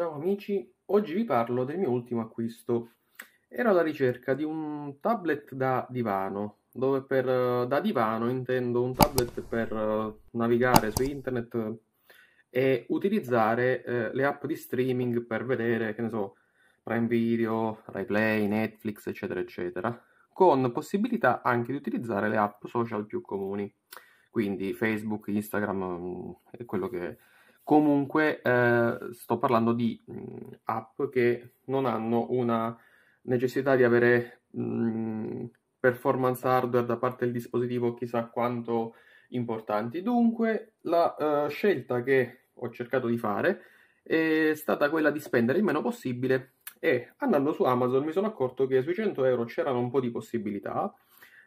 Ciao amici, oggi vi parlo del mio ultimo acquisto. Ero alla ricerca di un tablet da divano, dove per da divano intendo un tablet per eh, navigare su internet e utilizzare eh, le app di streaming per vedere, che ne so, Prime Video, RaiPlay, Netflix, eccetera, eccetera, con possibilità anche di utilizzare le app social più comuni, quindi Facebook, Instagram, mm, quello che è Comunque eh, sto parlando di mh, mm, app che non hanno una necessità di avere mh, mm, performance hardware da parte del dispositivo chissà quanto importanti. Dunque la uh, scelta che ho cercato di fare è stata quella di spendere il meno possibile e andando su Amazon mi sono accorto che sui 100 euro c'erano un po' di possibilità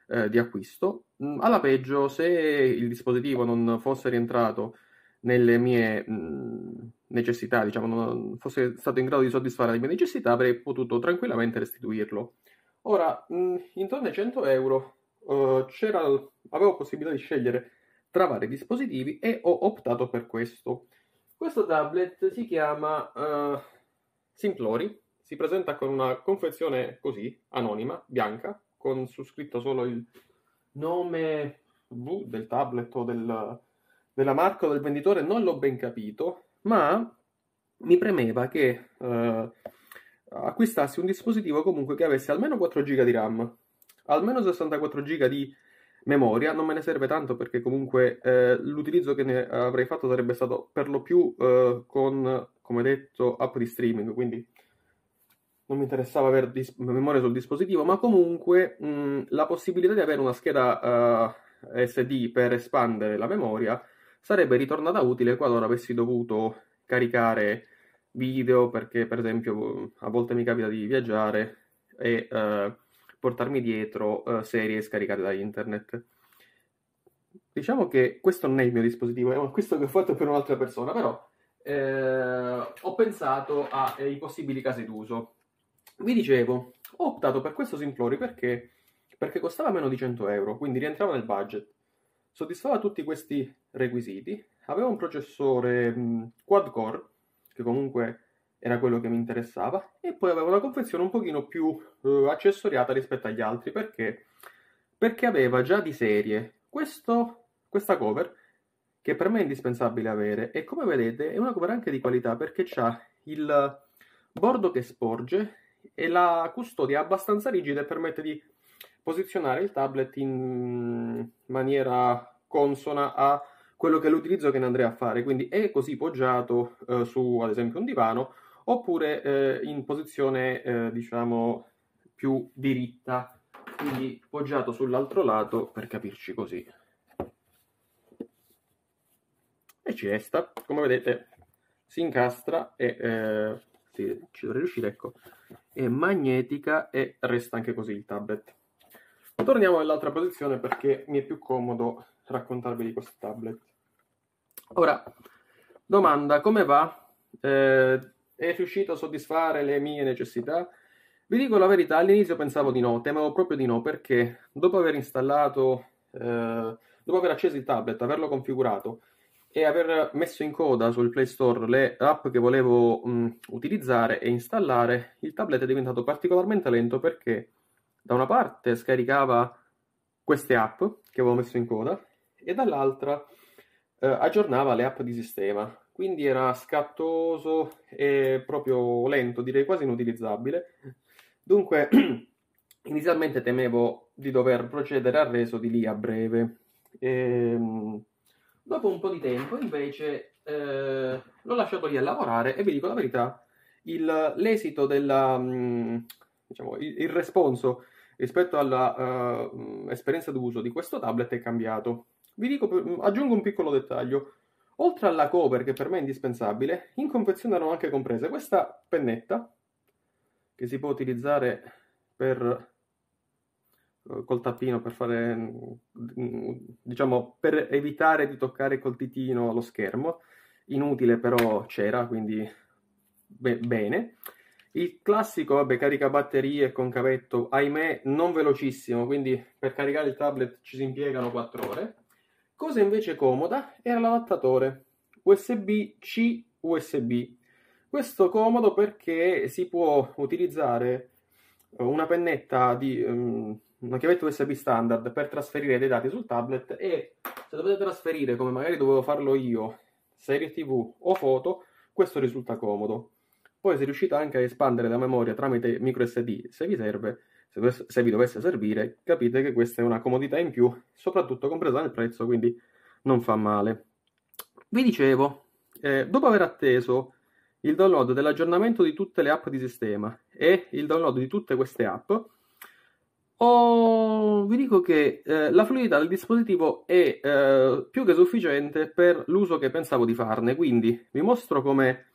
eh, di acquisto. Mm, alla peggio se il dispositivo non fosse rientrato nelle mie mm, necessità, diciamo, non fosse stato in grado di soddisfare le mie necessità, avrei potuto tranquillamente restituirlo. Ora, mm, intorno ai 100 euro uh, avevo possibilità di scegliere tra vari dispositivi e ho optato per questo. Questo tablet si chiama uh, Simplori, si presenta con una confezione così, anonima, bianca, con su scritto solo il nome v del tablet o del, della marca o del venditore non l'ho ben capito, ma mi premeva che eh, acquistassi un dispositivo comunque che avesse almeno 4 GB di RAM, almeno 64 GB di memoria, non me ne serve tanto perché comunque eh, l'utilizzo che ne avrei fatto sarebbe stato per lo più eh, con, come detto, app di streaming, quindi non mi interessava avere dis- memoria sul dispositivo, ma comunque mh, mm, la possibilità di avere una scheda eh, SD per espandere la memoria sarebbe ritornata utile qualora avessi dovuto caricare video perché per esempio a volte mi capita di viaggiare e eh, portarmi dietro eh, serie scaricate da internet. Diciamo che questo non è il mio dispositivo, è un acquisto che ho fatto per un'altra persona, però eh, ho pensato ai eh, possibili casi d'uso. Vi dicevo, ho optato per questo Simplori perché, perché costava meno di 100 euro, quindi rientrava nel budget soddisfava tutti questi requisiti, aveva un processore mm, quad-core, che comunque era quello che mi interessava, e poi aveva una confezione un pochino più eh, accessoriata rispetto agli altri, perché? Perché aveva già di serie questo, questa cover, che per me è indispensabile avere, e come vedete è una cover anche di qualità, perché ha il bordo che sporge e la custodia è abbastanza rigida e permette di posizionare il tablet in mm, maniera consona a quello che è l'utilizzo che ne andrei a fare, quindi è così poggiato eh, su ad esempio un divano oppure eh, in posizione eh, diciamo più diritta, quindi poggiato sull'altro lato per capirci così. E ci resta, come vedete si incastra e eh, sì, ci dovrei riuscire, ecco, è magnetica e resta anche così il tablet. Torniamo all'altra posizione perché mi è più comodo raccontarvi di questo tablet. Ora, domanda, come va? Eh, è riuscito a soddisfare le mie necessità? Vi dico la verità, all'inizio pensavo di no, temevo proprio di no perché dopo aver installato, eh, dopo aver acceso il tablet, averlo configurato e aver messo in coda sul Play Store le app che volevo mh, utilizzare e installare, il tablet è diventato particolarmente lento perché da una parte scaricava queste app che avevo messo in coda e dall'altra eh, aggiornava le app di sistema. Quindi era scattoso e proprio lento, direi quasi inutilizzabile. Dunque, inizialmente temevo di dover procedere al reso di lì a breve. E, ehm, dopo un po' di tempo, invece, eh, l'ho lasciato lì a lavorare e vi dico la verità, il, l'esito della, mm, diciamo, il, il responso rispetto all'esperienza eh, uh, d'uso di questo tablet è cambiato. Vi dico, aggiungo un piccolo dettaglio. Oltre alla cover, che per me è indispensabile, in confezione erano anche comprese questa pennetta, che si può utilizzare per, eh, col tappino per fare, mm, diciamo, per evitare di toccare col titino lo schermo. Inutile però c'era, quindi be- bene il classico, vabbè, batterie con cavetto, ahimè, non velocissimo, quindi per caricare il tablet ci si impiegano 4 ore. Cosa invece comoda è l'adattatore USB-C USB. Questo comodo perché si può utilizzare eh, una pennetta di ehm, una chiavetta USB standard per trasferire dei dati sul tablet e se dovete trasferire come magari dovevo farlo io serie TV o foto, questo risulta comodo. Poi si è riuscita anche a espandere la memoria tramite micro SD. Se vi serve, se, dovesse, se, vi dovesse servire, capite che questa è una comodità in più, soprattutto compresa nel prezzo, quindi non fa male. Vi dicevo, eh, dopo aver atteso il download dell'aggiornamento di tutte le app di sistema e il download di tutte queste app, Oh, vi dico che eh, la fluidità del dispositivo è eh, più che sufficiente per l'uso che pensavo di farne, quindi vi mostro come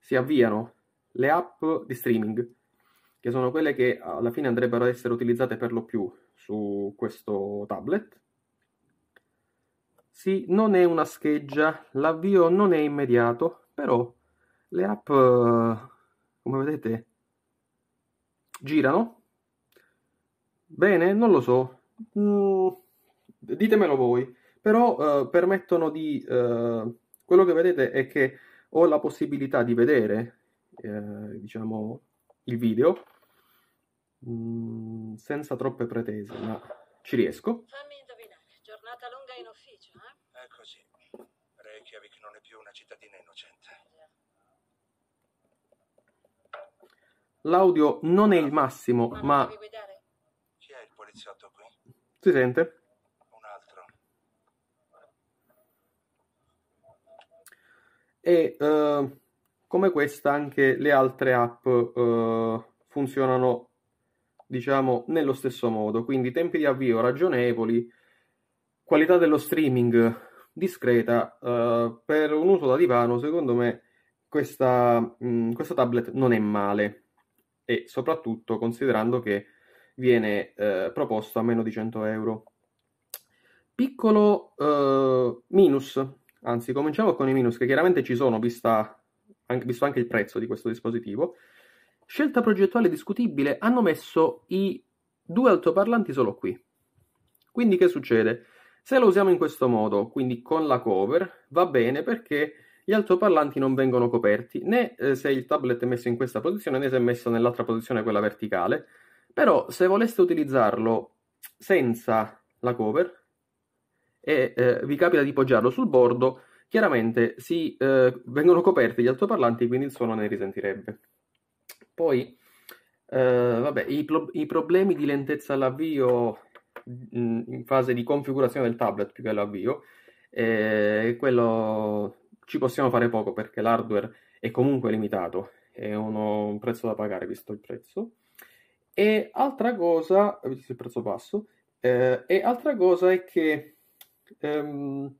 si avviano le app di streaming, che sono quelle che alla fine andrebbero ad essere utilizzate per lo più su questo tablet. Sì, non è una scheggia, l'avvio non è immediato, però le app, come vedete, girano. Bene, non lo so, mm, ditemelo voi, però eh, permettono di... Eh, quello che vedete è che ho la possibilità di vedere eh, diciamo, il video mm, senza troppe pretese, ma ci riesco. Fammi indovinare, giornata lunga in ufficio, eh? È così. Reykjavik non è più una cittadina innocente. L'audio non è il massimo, ma... ma... Chi è il poliziotto qui? Si sente? Un altro. E... Uh come questa anche le altre app eh, funzionano diciamo nello stesso modo quindi tempi di avvio ragionevoli qualità dello streaming discreta eh, per un uso da divano secondo me questa, mh, mm, questa tablet non è male e soprattutto considerando che viene eh, proposto a meno di 100 euro piccolo eh, minus anzi cominciamo con i minus che chiaramente ci sono vista anche, visto anche il prezzo di questo dispositivo, scelta progettuale discutibile, hanno messo i due altoparlanti solo qui. Quindi che succede? Se lo usiamo in questo modo, quindi con la cover, va bene perché gli altoparlanti non vengono coperti, né eh, se il tablet è messo in questa posizione, né se è messo nell'altra posizione, quella verticale. Però se voleste utilizzarlo senza la cover e eh, vi capita di poggiarlo sul bordo, chiaramente si, eh, vengono coperti gli altoparlanti, quindi il suono ne risentirebbe. Poi, eh, vabbè, i, pro- i, problemi di lentezza all'avvio mm, in fase di configurazione del tablet più che all'avvio, eh, quello ci possiamo fare poco perché l'hardware è comunque limitato, è uno, un prezzo da pagare visto il prezzo. E altra cosa, eh, visto il prezzo basso, eh, e altra cosa è che ehm,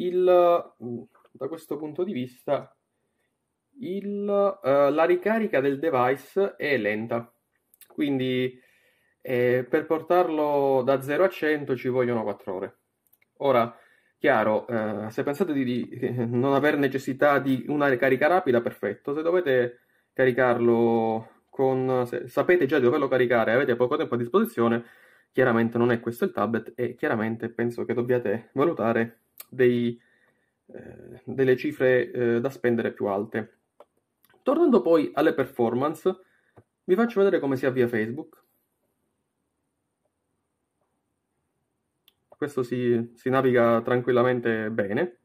il, uh, da questo punto di vista il, uh, la ricarica del device è lenta, quindi eh, per portarlo da 0 a 100 ci vogliono 4 ore. Ora, chiaro, eh, se pensate di, di, non aver necessità di una ricarica rapida, perfetto, se dovete caricarlo con... Se sapete già di doverlo caricare e avete poco tempo a disposizione, chiaramente non è questo il tablet e chiaramente penso che dobbiate valutare dei, eh, delle cifre eh, da spendere più alte. Tornando poi alle performance, vi faccio vedere come si avvia Facebook. Questo si, si naviga tranquillamente bene.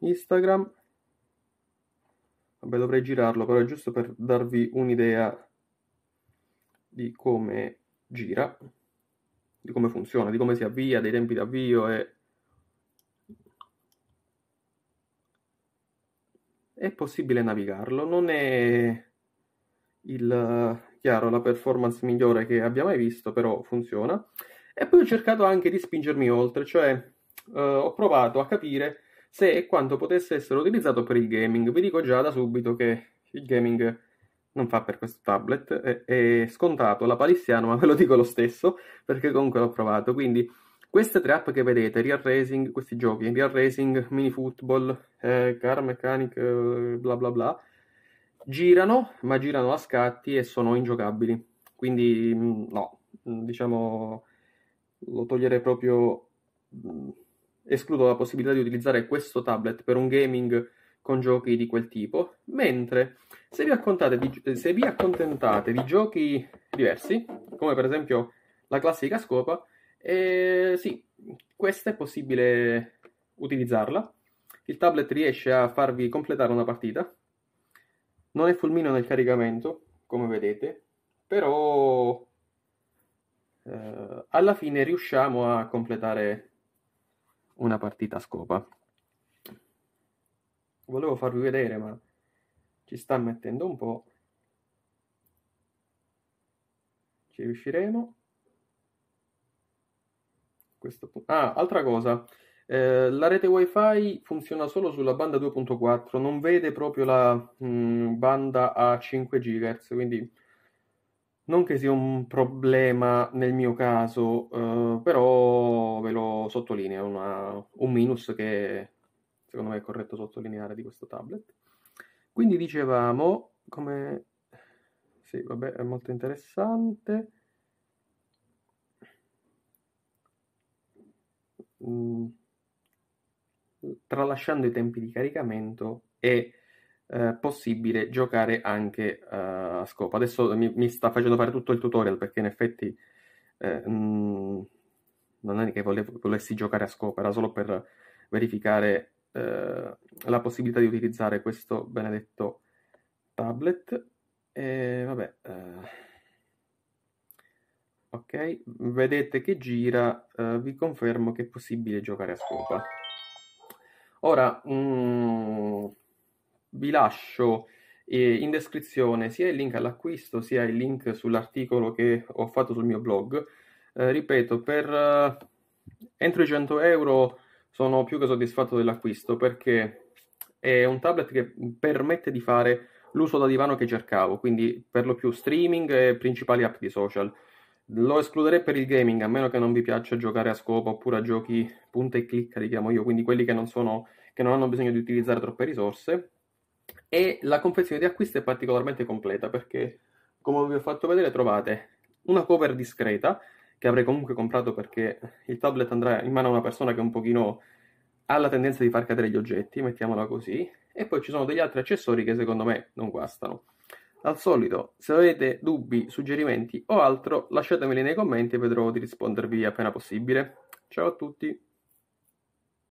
Instagram. Vabbè, dovrei girarlo, però è giusto per darvi un'idea di come gira di come funziona, di come si avvia, dei tempi d'avvio e... È possibile navigarlo, non è il, chiaro, la performance migliore che abbia mai visto, però funziona. E poi ho cercato anche di spingermi oltre, cioè eh, ho provato a capire se e quanto potesse essere utilizzato per il gaming. Vi dico già da subito che il gaming non fa per questo tablet, è, è scontato la palissiano, ma ve lo dico lo stesso perché comunque l'ho provato. Quindi queste tre app che vedete, Real Racing, questi giochi, Real Racing, Mini Football, eh, Car Mechanic, eh, bla bla bla, girano, ma girano a scatti e sono ingiocabili. Quindi mm, no, mm, diciamo lo toglierei proprio mm, escludo la possibilità di utilizzare questo tablet per un gaming con giochi di quel tipo, mentre se vi, di, se vi accontentate di giochi diversi, come per esempio la classica scopa, eh, sì, questa è possibile utilizzarla. Il tablet riesce a farvi completare una partita. Non è fulmino nel caricamento, come vedete, però eh, alla fine riusciamo a completare una partita a scopa. Volevo farvi vedere, ma ci sta mettendo un po'. Ci riusciremo. Questo... Ah, altra cosa. Eh, la rete wifi funziona solo sulla banda 2.4, non vede proprio la mh, mm, banda a 5 GHz, quindi non che sia un problema nel mio caso, eh, però ve lo sottolineo, una, un minus che secondo me è corretto sottolineare di questo tablet. Quindi dicevamo come... Sì, vabbè, è molto interessante. Mm. Tralasciando i tempi di caricamento è eh, possibile giocare anche eh, a scopo. Adesso mi, mi, sta facendo fare tutto il tutorial perché in effetti eh, mh, mm, non è che volevo, volessi giocare a scopo, era solo per verificare eh, la possibilità di utilizzare questo benedetto tablet. E vabbè, eh, ok, vedete che gira, eh, vi confermo che è possibile giocare a scopa. Ora mm, vi lascio eh, in descrizione sia il link all'acquisto sia il link sull'articolo che ho fatto sul mio blog. Eh, ripeto, per eh, entro i 100 euro sono più che soddisfatto dell'acquisto perché è un tablet che permette di fare l'uso da divano che cercavo, quindi per lo più streaming e principali app di social. Lo escluderei per il gaming, a meno che non vi piaccia giocare a scopo oppure a giochi punta e clicca, li chiamo io, quindi quelli che non, sono, che non hanno bisogno di utilizzare troppe risorse. E la confezione di acquisto è particolarmente completa perché, come vi ho fatto vedere, trovate una cover discreta che avrei comunque comprato perché il tablet andrà in mano a una persona che un pochino ha la tendenza di far cadere gli oggetti, mettiamola così, e poi ci sono degli altri accessori che secondo me non guastano. Al solito, se avete dubbi, suggerimenti o altro, lasciatemeli nei commenti e vedrò di rispondervi appena possibile. Ciao a tutti!